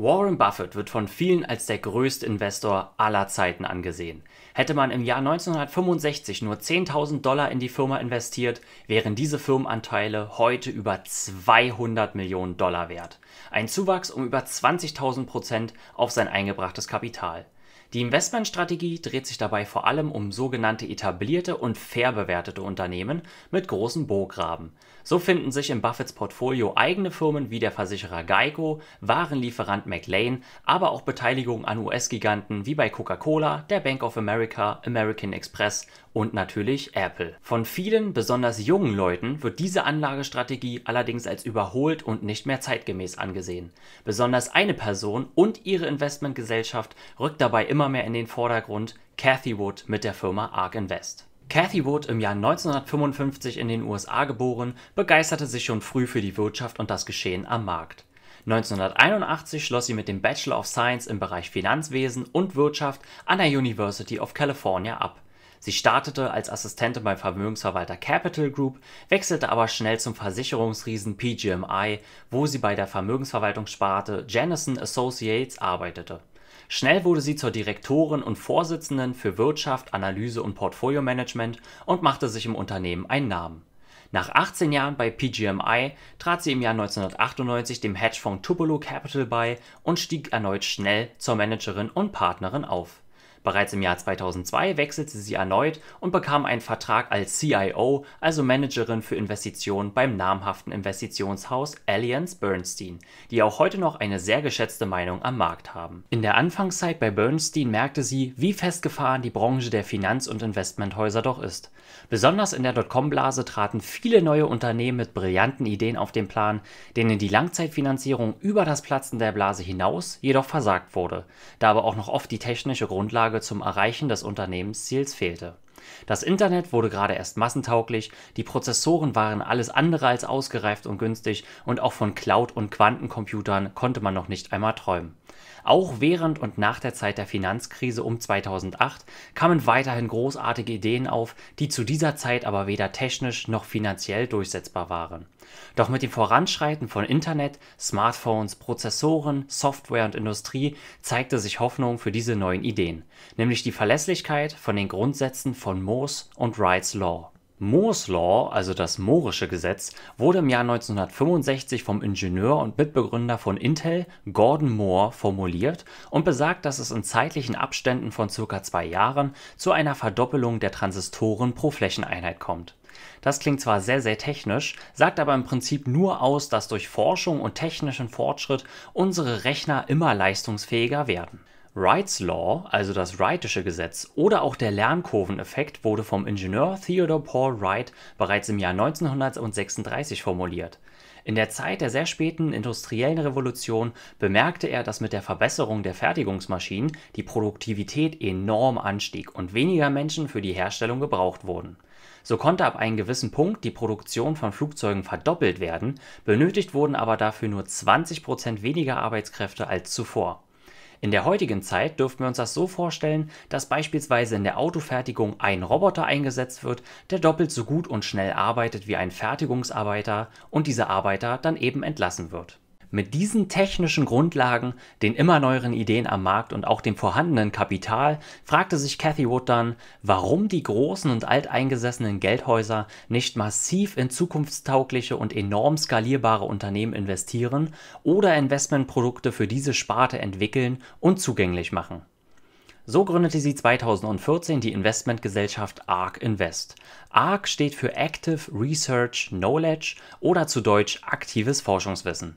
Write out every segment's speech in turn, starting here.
Warren Buffett wird von vielen als der größte Investor aller Zeiten angesehen. Hätte man im Jahr 1965 nur 10.000 Dollar in die Firma investiert, wären diese Firmenanteile heute über 200 Millionen Dollar wert. Ein Zuwachs um über 20.000 Prozent auf sein eingebrachtes Kapital. Die Investmentstrategie dreht sich dabei vor allem um sogenannte etablierte und fair bewertete Unternehmen mit großen Burggraben. So finden sich in Buffetts Portfolio eigene Firmen wie der Versicherer Geico, Warenlieferant McLean, aber auch Beteiligungen an US-Giganten wie bei Coca-Cola, der Bank of America, American Express und natürlich Apple. Von vielen, besonders jungen Leuten wird diese Anlagestrategie allerdings als überholt und nicht mehr zeitgemäß angesehen. Besonders eine Person und ihre Investmentgesellschaft rückt dabei immer mehr in den Vordergrund, Cathy Wood mit der Firma Ark Invest. Cathie Wood, im Jahr 1955 in den USA geboren, begeisterte sich schon früh für die Wirtschaft und das Geschehen am Markt. 1981 schloss sie mit dem Bachelor of Science im Bereich Finanzwesen und Wirtschaft an der University of California ab. Sie startete als Assistentin beim Vermögensverwalter Capital Group, wechselte aber schnell zum Versicherungsriesen PGMI, wo sie bei der Vermögensverwaltungssparte Janison Associates arbeitete Schnell wurde sie zur Direktorin und Vorsitzenden für Wirtschaft, Analyse und Portfolio-Management und machte sich im Unternehmen einen Namen. Nach 18 Jahren bei PGMI trat sie im Jahr 1998 dem Hedgefonds Tupelo Capital bei und stieg erneut schnell zur Managerin und Partnerin auf Bereits im Jahr 2002 wechselte sie erneut und bekam einen Vertrag als CIO, also Managerin für Investitionen beim namhaften Investitionshaus Allianz Bernstein, die auch heute noch eine sehr geschätzte Meinung am Markt haben. In der Anfangszeit bei Bernstein merkte sie, wie festgefahren die Branche der Finanz- und Investmenthäuser doch ist. Besonders in der Dotcom-Blase traten viele neue Unternehmen mit brillanten Ideen auf den Plan, denen die Langzeitfinanzierung über das Platzen der Blase hinaus jedoch versagt wurde, da aber auch noch oft die technische Grundlage Grundlage zum Erreichen des Unternehmensziels fehlte. Das Internet wurde gerade erst massentauglich, die Prozessoren waren alles andere als ausgereift und günstig und auch von Cloud und Quantencomputern konnte man noch nicht einmal träumen auch während und nach der Zeit der Finanzkrise um 2008 kamen weiterhin großartige Ideen auf, die zu dieser Zeit aber weder technisch noch finanziell durchsetzbar waren. Doch mit dem Voranschreiten von Internet, Smartphones, Prozessoren, Software und Industrie zeigte sich Hoffnung für diese neuen Ideen, nämlich die Verlässlichkeit von den Grundsätzen von Moores und Wrights Law Moore's Law, also das Moorische Gesetz, wurde im Jahr 1965 vom Ingenieur und Mitbegründer von Intel Gordon Moore formuliert und besagt, dass es in zeitlichen Abständen von circa zwei Jahren zu einer Verdoppelung der Transistoren pro Flächeneinheit kommt. Das klingt zwar sehr sehr technisch, sagt aber im Prinzip nur aus, dass durch Forschung und technischen Fortschritt unsere Rechner immer leistungsfähiger werden Wright's Law, also das Wrightische Gesetz, oder auch der Lernkurveneffekt wurde vom Ingenieur Theodore Paul Wright bereits im Jahr 1936 formuliert. In der Zeit der sehr späten Industriellen Revolution bemerkte er, dass mit der Verbesserung der Fertigungsmaschinen die Produktivität enorm anstieg und weniger Menschen für die Herstellung gebraucht wurden. So konnte ab einem gewissen Punkt die Produktion von Flugzeugen verdoppelt werden, benötigt wurden aber dafür nur 20 weniger Arbeitskräfte als zuvor in der heutigen Zeit dürften wir uns das so vorstellen, dass beispielsweise in der Autofertigung ein Roboter eingesetzt wird, der doppelt so gut und schnell arbeitet wie ein Fertigungsarbeiter und dieser Arbeiter dann eben entlassen wird mit diesen technischen Grundlagen, den immer neueren Ideen am Markt und auch dem vorhandenen Kapital fragte sich Cathy Wood dann, warum die großen und alteingesessenen Geldhäuser nicht massiv in zukunftstaugliche und enorm skalierbare Unternehmen investieren oder Investmentprodukte für diese Sparte entwickeln und zugänglich machen so gründete sie 2014 die Investmentgesellschaft ARC Invest. ARC steht für Active Research Knowledge oder zu Deutsch aktives Forschungswissen.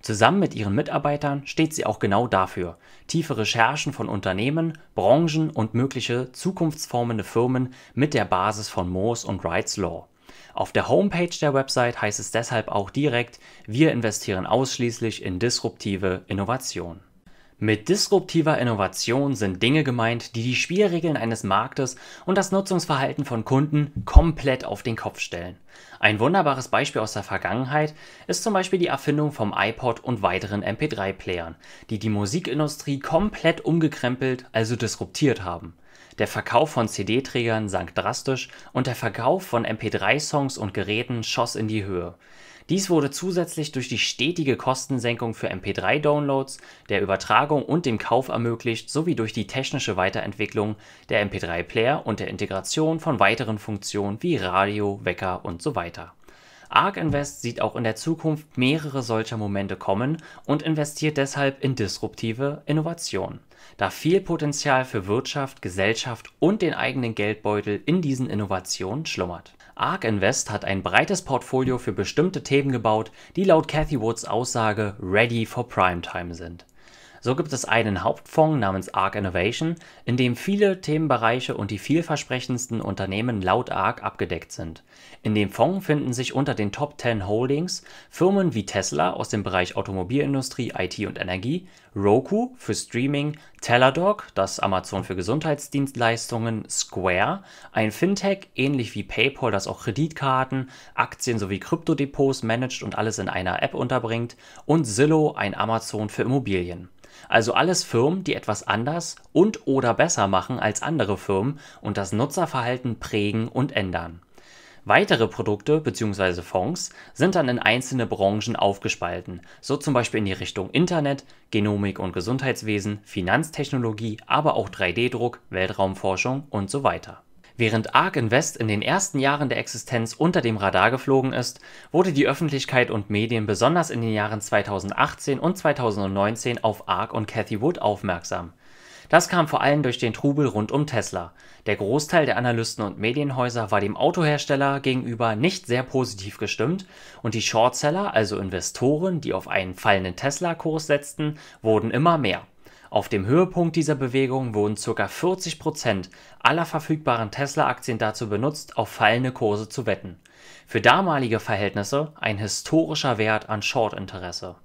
Zusammen mit ihren Mitarbeitern steht sie auch genau dafür, tiefe Recherchen von Unternehmen, Branchen und mögliche zukunftsformende Firmen mit der Basis von Moores und Wrights Law. Auf der Homepage der Website heißt es deshalb auch direkt, wir investieren ausschließlich in disruptive Innovation. Mit disruptiver Innovation sind Dinge gemeint, die die Spielregeln eines Marktes und das Nutzungsverhalten von Kunden komplett auf den Kopf stellen. Ein wunderbares Beispiel aus der Vergangenheit ist zum Beispiel die Erfindung vom iPod und weiteren MP3-Playern, die die Musikindustrie komplett umgekrempelt, also disruptiert haben. Der Verkauf von CD-Trägern sank drastisch und der Verkauf von MP3-Songs und Geräten schoss in die Höhe. Dies wurde zusätzlich durch die stetige Kostensenkung für MP3-Downloads, der Übertragung und dem Kauf ermöglicht sowie durch die technische Weiterentwicklung der MP3-Player und der Integration von weiteren Funktionen wie Radio, Wecker und usw. ARK Invest sieht auch in der Zukunft mehrere solcher Momente kommen und investiert deshalb in disruptive Innovationen, da viel Potenzial für Wirtschaft, Gesellschaft und den eigenen Geldbeutel in diesen Innovationen schlummert ARK Invest hat ein breites Portfolio für bestimmte Themen gebaut, die laut Cathy Woods Aussage ready for Primetime sind so gibt es einen Hauptfonds namens ARC Innovation, in dem viele Themenbereiche und die vielversprechendsten Unternehmen laut ARC abgedeckt sind. In dem Fonds finden sich unter den Top 10 Holdings Firmen wie Tesla aus dem Bereich Automobilindustrie, IT und Energie, Roku für Streaming, Teladoc, das Amazon für Gesundheitsdienstleistungen, Square, ein Fintech ähnlich wie PayPal, das auch Kreditkarten, Aktien sowie Kryptodepots managt und alles in einer App unterbringt, und Zillow, ein Amazon für Immobilien also alles Firmen, die etwas anders und oder besser machen als andere Firmen und das Nutzerverhalten prägen und ändern. Weitere Produkte bzw. Fonds sind dann in einzelne Branchen aufgespalten, so zum Beispiel in die Richtung Internet, Genomik und Gesundheitswesen, Finanztechnologie, aber auch 3D-Druck, Weltraumforschung und so weiter Während Ark Invest in den ersten Jahren der Existenz unter dem Radar geflogen ist, wurde die Öffentlichkeit und Medien besonders in den Jahren 2018 und 2019 auf Ark und Cathy Wood aufmerksam. Das kam vor allem durch den Trubel rund um Tesla. Der Großteil der Analysten und Medienhäuser war dem Autohersteller gegenüber nicht sehr positiv gestimmt und die Shortseller, also Investoren, die auf einen fallenden Tesla-Kurs setzten, wurden immer mehr auf dem Höhepunkt dieser Bewegung wurden ca. 40 Prozent aller verfügbaren Tesla-Aktien dazu benutzt, auf fallende Kurse zu wetten – für damalige Verhältnisse ein historischer Wert an Short-Interesse.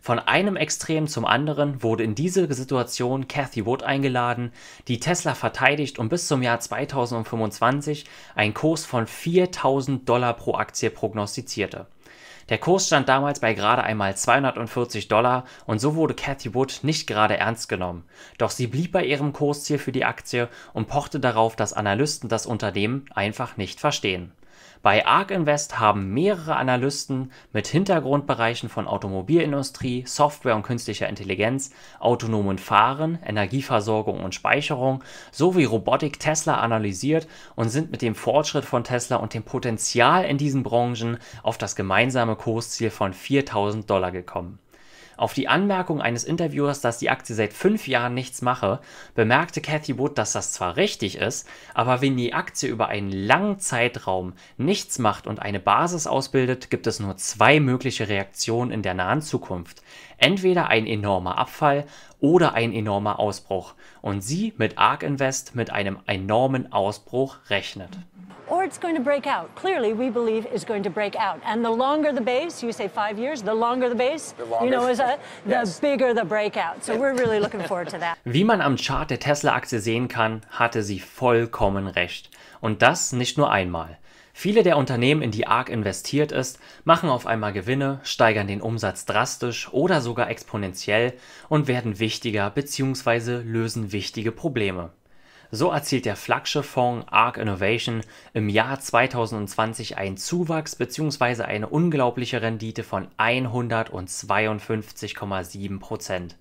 Von einem Extrem zum anderen wurde in diese Situation Cathy Wood eingeladen, die Tesla verteidigt und bis zum Jahr 2025 einen Kurs von 4.000 Dollar pro Aktie prognostizierte der Kurs stand damals bei gerade einmal 240 Dollar und so wurde Cathy Wood nicht gerade ernst genommen. Doch sie blieb bei ihrem Kursziel für die Aktie und pochte darauf, dass Analysten das Unternehmen einfach nicht verstehen. Bei ARK Invest haben mehrere Analysten mit Hintergrundbereichen von Automobilindustrie, Software und künstlicher Intelligenz, autonomen Fahren, Energieversorgung und Speicherung sowie Robotik Tesla analysiert und sind mit dem Fortschritt von Tesla und dem Potenzial in diesen Branchen auf das gemeinsame Kursziel von 4000 Dollar gekommen auf die Anmerkung eines Interviewers, dass die Aktie seit fünf Jahren nichts mache, bemerkte Cathy Wood, dass das zwar richtig ist, aber wenn die Aktie über einen langen Zeitraum nichts macht und eine Basis ausbildet, gibt es nur zwei mögliche Reaktionen in der nahen Zukunft. Entweder ein enormer Abfall oder ein enormer Ausbruch. Und sie mit ARK Invest mit einem enormen Ausbruch rechnet it's going to break out, clearly we believe is going to break out. And the longer the base, you say five years, the longer the base, the longer. you know, is a, the yes. bigger the breakout. So we're really looking forward to that. Wie man am Chart der Tesla-Aktie sehen kann, hatte sie vollkommen recht. Und das nicht nur einmal. Viele der Unternehmen, in die ARK investiert ist, machen auf einmal Gewinne, steigern den Umsatz drastisch oder sogar exponentiell und werden wichtiger bzw. lösen wichtige Probleme. So erzielt der Flaggschifffonds ARC Innovation im Jahr 2020 einen Zuwachs bzw. eine unglaubliche Rendite von 152,7 Prozent.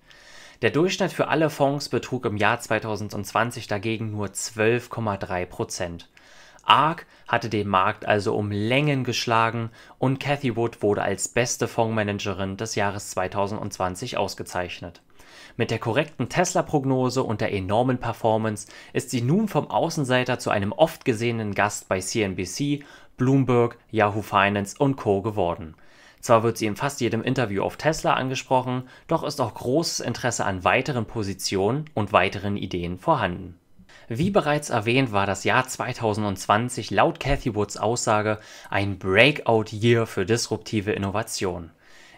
Der Durchschnitt für alle Fonds betrug im Jahr 2020 dagegen nur 12,3 Prozent. ARC hatte den Markt also um Längen geschlagen und Cathy Wood wurde als beste Fondsmanagerin des Jahres 2020 ausgezeichnet mit der korrekten Tesla-Prognose und der enormen Performance ist sie nun vom Außenseiter zu einem oft gesehenen Gast bei CNBC, Bloomberg, Yahoo Finance und Co. geworden. Zwar wird sie in fast jedem Interview auf Tesla angesprochen, doch ist auch großes Interesse an weiteren Positionen und weiteren Ideen vorhanden. Wie bereits erwähnt, war das Jahr 2020 laut Cathy Woods Aussage ein Breakout-Year für disruptive Innovation.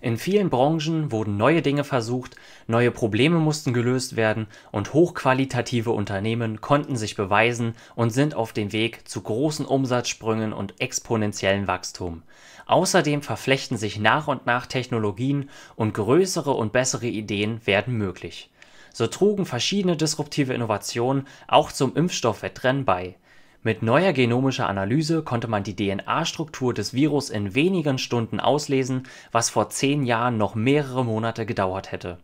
In vielen Branchen wurden neue Dinge versucht, neue Probleme mussten gelöst werden und hochqualitative Unternehmen konnten sich beweisen und sind auf dem Weg zu großen Umsatzsprüngen und exponentiellem Wachstum. Außerdem verflechten sich nach und nach Technologien und größere und bessere Ideen werden möglich. So trugen verschiedene disruptive Innovationen auch zum Impfstoffwettrennen bei mit neuer genomischer Analyse konnte man die DNA-Struktur des Virus in wenigen Stunden auslesen, was vor zehn Jahren noch mehrere Monate gedauert hätte.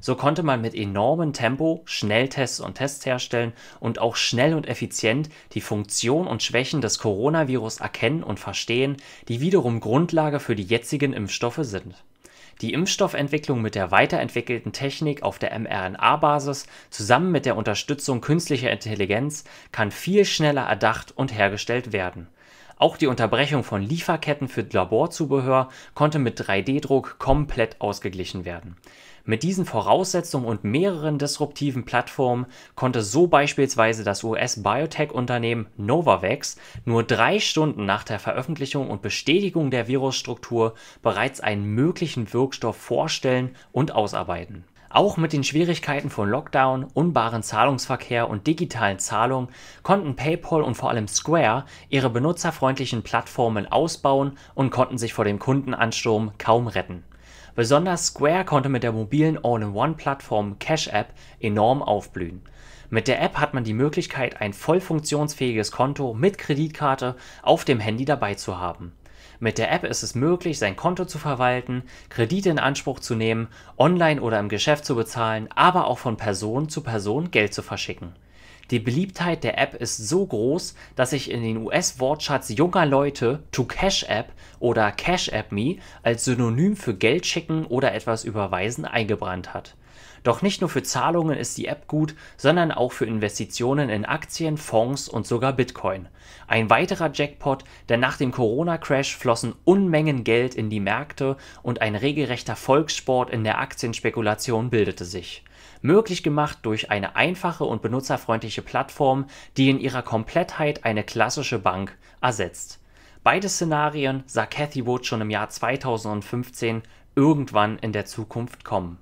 So konnte man mit enormem Tempo Schnelltests und Tests herstellen und auch schnell und effizient die Funktion und Schwächen des Coronavirus erkennen und verstehen, die wiederum Grundlage für die jetzigen Impfstoffe sind die Impfstoffentwicklung mit der weiterentwickelten Technik auf der mRNA-Basis zusammen mit der Unterstützung künstlicher Intelligenz kann viel schneller erdacht und hergestellt werden. Auch die Unterbrechung von Lieferketten für Laborzubehör konnte mit 3D-Druck komplett ausgeglichen werden mit diesen Voraussetzungen und mehreren disruptiven Plattformen konnte so beispielsweise das US-Biotech-Unternehmen Novavax nur drei Stunden nach der Veröffentlichung und Bestätigung der Virusstruktur bereits einen möglichen Wirkstoff vorstellen und ausarbeiten. Auch mit den Schwierigkeiten von Lockdown, unbaren Zahlungsverkehr und digitalen Zahlungen konnten PayPal und vor allem Square ihre benutzerfreundlichen Plattformen ausbauen und konnten sich vor dem Kundenansturm kaum retten. Besonders Square konnte mit der mobilen All-in-One-Plattform Cash App enorm aufblühen. Mit der App hat man die Möglichkeit, ein voll funktionsfähiges Konto mit Kreditkarte auf dem Handy dabei zu haben. Mit der App ist es möglich, sein Konto zu verwalten, Kredite in Anspruch zu nehmen, online oder im Geschäft zu bezahlen, aber auch von Person zu Person Geld zu verschicken die Beliebtheit der App ist so groß, dass sich in den US-Wortschatz junger Leute To Cash App oder Cash App Me als Synonym für Geld schicken oder etwas überweisen eingebrannt hat. Doch nicht nur für Zahlungen ist die App gut, sondern auch für Investitionen in Aktien, Fonds und sogar Bitcoin. Ein weiterer Jackpot, denn nach dem Corona-Crash flossen Unmengen Geld in die Märkte und ein regelrechter Volkssport in der Aktienspekulation bildete sich möglich gemacht durch eine einfache und benutzerfreundliche Plattform, die in ihrer Komplettheit eine klassische Bank ersetzt. Beide Szenarien sah Cathy Wood schon im Jahr 2015 irgendwann in der Zukunft kommen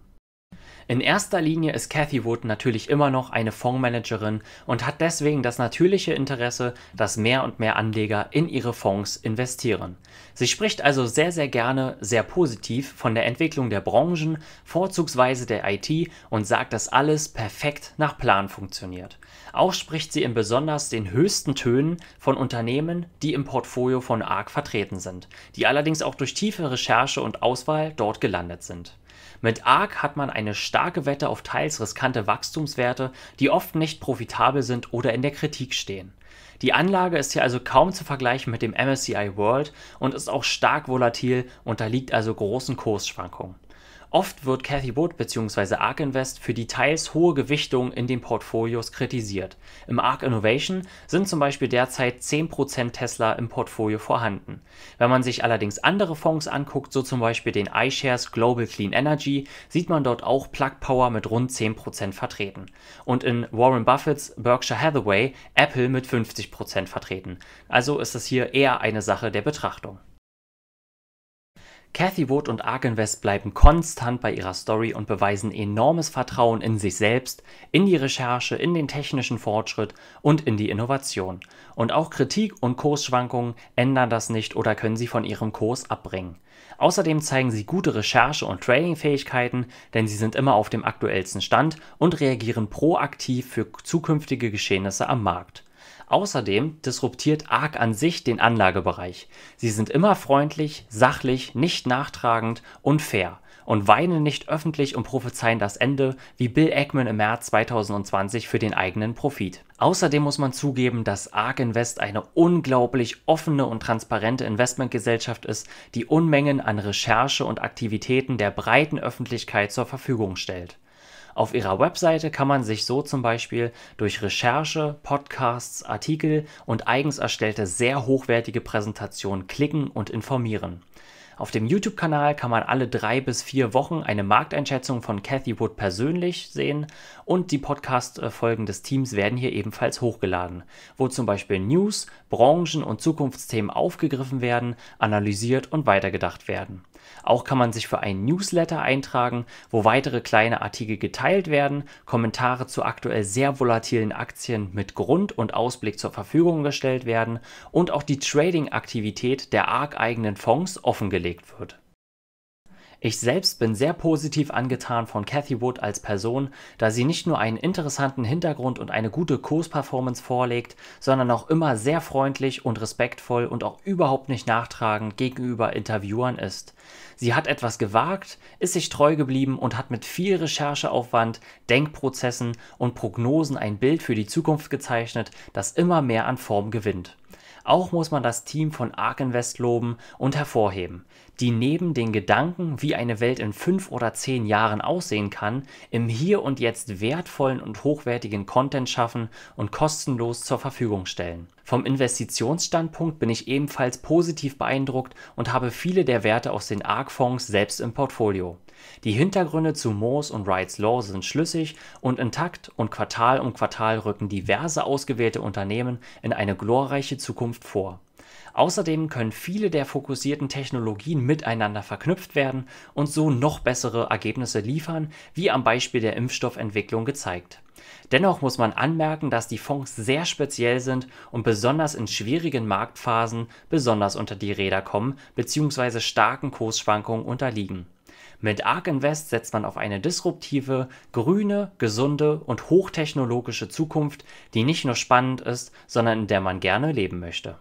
in erster Linie ist Cathy Wood natürlich immer noch eine Fondsmanagerin und hat deswegen das natürliche Interesse, dass mehr und mehr Anleger in ihre Fonds investieren. Sie spricht also sehr, sehr gerne, sehr positiv von der Entwicklung der Branchen, vorzugsweise der IT und sagt, dass alles perfekt nach Plan funktioniert. Auch spricht sie in besonders den höchsten Tönen von Unternehmen, die im Portfolio von ARC vertreten sind, die allerdings auch durch tiefe Recherche und Auswahl dort gelandet sind. Mit ARC hat man eine starke Wette auf teils riskante Wachstumswerte, die oft nicht profitabel sind oder in der Kritik stehen. Die Anlage ist hier also kaum zu vergleichen mit dem MSCI World und ist auch stark volatil, unterliegt also großen Kursschwankungen Oft wird Cathy Wood bzw. ARK Invest für die teils hohe Gewichtung in den Portfolios kritisiert. Im ARK Innovation sind zum Beispiel derzeit 10% Tesla im Portfolio vorhanden. Wenn man sich allerdings andere Fonds anguckt, so zum Beispiel den iShares Global Clean Energy, sieht man dort auch Plug Power mit rund 10% vertreten. Und in Warren Buffetts Berkshire Hathaway Apple mit 50% vertreten. Also ist das hier eher eine Sache der Betrachtung. Cathy Wood und Arkin West bleiben konstant bei ihrer Story und beweisen enormes Vertrauen in sich selbst, in die Recherche, in den technischen Fortschritt und in die Innovation. Und auch Kritik und Kursschwankungen ändern das nicht oder können sie von ihrem Kurs abbringen. Außerdem zeigen sie gute Recherche- und Trading-Fähigkeiten, denn sie sind immer auf dem aktuellsten Stand und reagieren proaktiv für zukünftige Geschehnisse am Markt. Außerdem disruptiert ARC an sich den Anlagebereich. Sie sind immer freundlich, sachlich, nicht nachtragend und fair und weinen nicht öffentlich und prophezeien das Ende, wie Bill Ackman im März 2020 für den eigenen Profit. Außerdem muss man zugeben, dass ARK Invest eine unglaublich offene und transparente Investmentgesellschaft ist, die Unmengen an Recherche und Aktivitäten der breiten Öffentlichkeit zur Verfügung stellt. Auf ihrer Webseite kann man sich so zum Beispiel durch Recherche, Podcasts, Artikel und eigens erstellte sehr hochwertige Präsentationen klicken und informieren. Auf dem YouTube-Kanal kann man alle drei bis vier Wochen eine Markteinschätzung von Cathy Wood persönlich sehen und die Podcast-Folgen des Teams werden hier ebenfalls hochgeladen, wo zum Beispiel News, Branchen und Zukunftsthemen aufgegriffen werden, analysiert und weitergedacht werden. Auch kann man sich für einen Newsletter eintragen, wo weitere kleine Artikel geteilt werden, Kommentare zu aktuell sehr volatilen Aktien mit Grund und Ausblick zur Verfügung gestellt werden und auch die Trading-Aktivität der arg eigenen Fonds offengelegt wird ich selbst bin sehr positiv angetan von Cathy Wood als Person, da sie nicht nur einen interessanten Hintergrund und eine gute Kursperformance vorlegt, sondern auch immer sehr freundlich und respektvoll und auch überhaupt nicht nachtragend gegenüber Interviewern ist. Sie hat etwas gewagt, ist sich treu geblieben und hat mit viel Rechercheaufwand, Denkprozessen und Prognosen ein Bild für die Zukunft gezeichnet, das immer mehr an Form gewinnt. Auch muss man das Team von Ark Invest loben und hervorheben, die neben den Gedanken, wie eine Welt in fünf oder zehn Jahren aussehen kann, im Hier und Jetzt wertvollen und hochwertigen Content schaffen und kostenlos zur Verfügung stellen. Vom Investitionsstandpunkt bin ich ebenfalls positiv beeindruckt und habe viele der Werte aus den Ark-Fonds selbst im Portfolio. Die Hintergründe zu Moores und Wrights Law sind schlüssig und intakt und Quartal um Quartal rücken diverse ausgewählte Unternehmen in eine glorreiche Zukunft vor. Außerdem können viele der fokussierten Technologien miteinander verknüpft werden und so noch bessere Ergebnisse liefern, wie am Beispiel der Impfstoffentwicklung gezeigt. Dennoch muss man anmerken, dass die Fonds sehr speziell sind und besonders in schwierigen Marktphasen besonders unter die Räder kommen bzw. starken Kursschwankungen unterliegen mit ARK Invest setzt man auf eine disruptive, grüne, gesunde und hochtechnologische Zukunft, die nicht nur spannend ist, sondern in der man gerne leben möchte